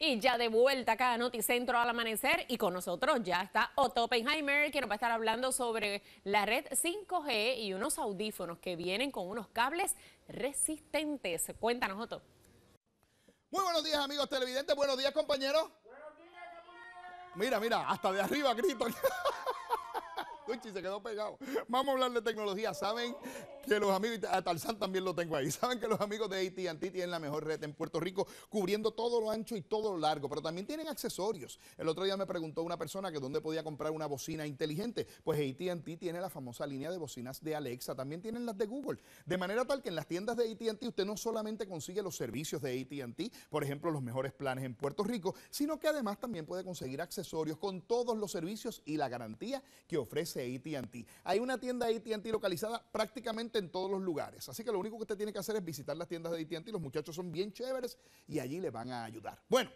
Y ya de vuelta acá a Noticentro al amanecer y con nosotros ya está Otto Oppenheimer que nos va a estar hablando sobre la red 5G y unos audífonos que vienen con unos cables resistentes. Cuéntanos Otto. Muy buenos días amigos televidentes, buenos días compañeros. Mira, mira, hasta de arriba grito. Uchi se quedó pegado. Vamos a hablar de tecnología. ¿Saben que los amigos, a también lo tengo ahí. Saben que los amigos de ATT tienen la mejor red en Puerto Rico, cubriendo todo lo ancho y todo lo largo, pero también tienen accesorios. El otro día me preguntó una persona que dónde podía comprar una bocina inteligente. Pues ATT tiene la famosa línea de bocinas de Alexa, también tienen las de Google. De manera tal que en las tiendas de ATT usted no solamente consigue los servicios de ATT, por ejemplo, los mejores planes en Puerto Rico, sino que además también puede conseguir accesorios con todos los servicios y la garantía que ofrece ATT. Hay una tienda ATT localizada prácticamente en todos los lugares. Así que lo único que usted tiene que hacer es visitar las tiendas de y Los muchachos son bien chéveres y allí le van a ayudar. Bueno.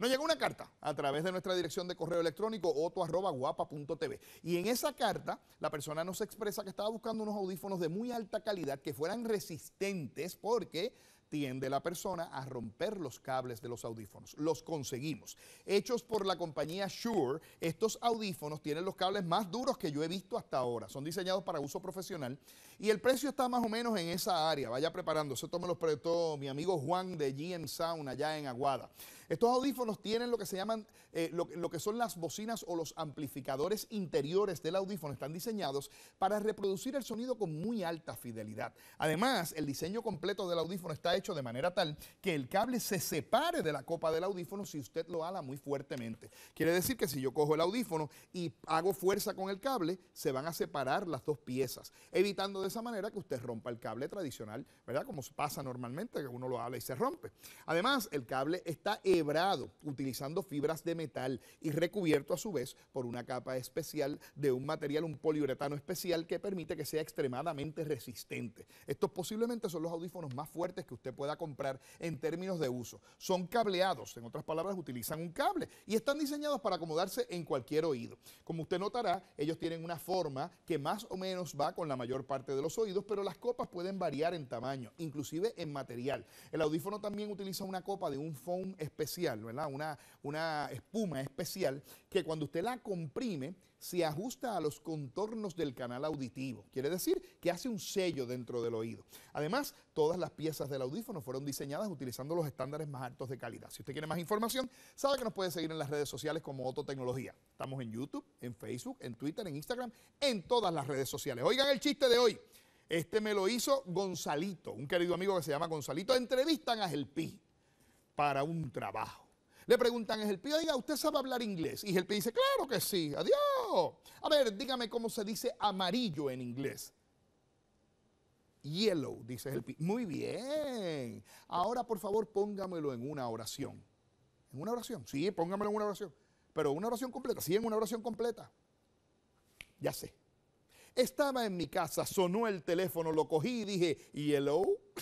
Nos llegó una carta a través de nuestra dirección de correo electrónico oto.guapa.tv y en esa carta la persona nos expresa que estaba buscando unos audífonos de muy alta calidad que fueran resistentes porque tiende la persona a romper los cables de los audífonos. Los conseguimos. Hechos por la compañía Shure, estos audífonos tienen los cables más duros que yo he visto hasta ahora. Son diseñados para uso profesional y el precio está más o menos en esa área. Vaya preparándose. Esto me los proyectó mi amigo Juan de GM Sound allá en Aguada. Estos audífonos tienen lo que se llaman, eh, lo que son las bocinas o los amplificadores interiores del audífono. Están diseñados para reproducir el sonido con muy alta fidelidad. Además, el diseño completo del audífono está hecho de manera tal que el cable se separe de la copa del audífono si usted lo ala muy fuertemente. Quiere decir que si yo cojo el audífono y hago fuerza con el cable, se van a separar las dos piezas, evitando de esa manera que usted rompa el cable tradicional, ¿verdad? Como pasa normalmente, que uno lo ala y se rompe. Además, el cable está hebrado utilizando fibras de metal y recubierto a su vez por una capa especial de un material, un poliuretano especial que permite que sea extremadamente resistente. Estos posiblemente son los audífonos más fuertes que usted pueda comprar en términos de uso. Son cableados, en otras palabras, utilizan un cable y están diseñados para acomodarse en cualquier oído. Como usted notará, ellos tienen una forma que más o menos va con la mayor parte de los oídos, pero las copas pueden variar en tamaño, inclusive en material. El audífono también utiliza una copa de un foam especial, ¿verdad? Una, una espuma especial que cuando usted la comprime, se ajusta a los contornos del canal auditivo. Quiere decir que hace un sello dentro del oído. Además, todas las piezas del audífono fueron diseñadas utilizando los estándares más altos de calidad. Si usted quiere más información, sabe que nos puede seguir en las redes sociales como Ototecnología. Estamos en YouTube, en Facebook, en Twitter, en Instagram, en todas las redes sociales. Oigan el chiste de hoy. Este me lo hizo Gonzalito, un querido amigo que se llama Gonzalito. Entrevistan a Gelpi para un trabajo. Le preguntan el pío, oiga, ¿usted sabe hablar inglés? Y pi dice, claro que sí, adiós. A ver, dígame cómo se dice amarillo en inglés. Yellow, dice el pío. Muy bien. Ahora, por favor, póngamelo en una oración. ¿En una oración? Sí, póngamelo en una oración. Pero una oración completa, sí, en una oración completa. Ya sé. Estaba en mi casa, sonó el teléfono, lo cogí y dije, yellow.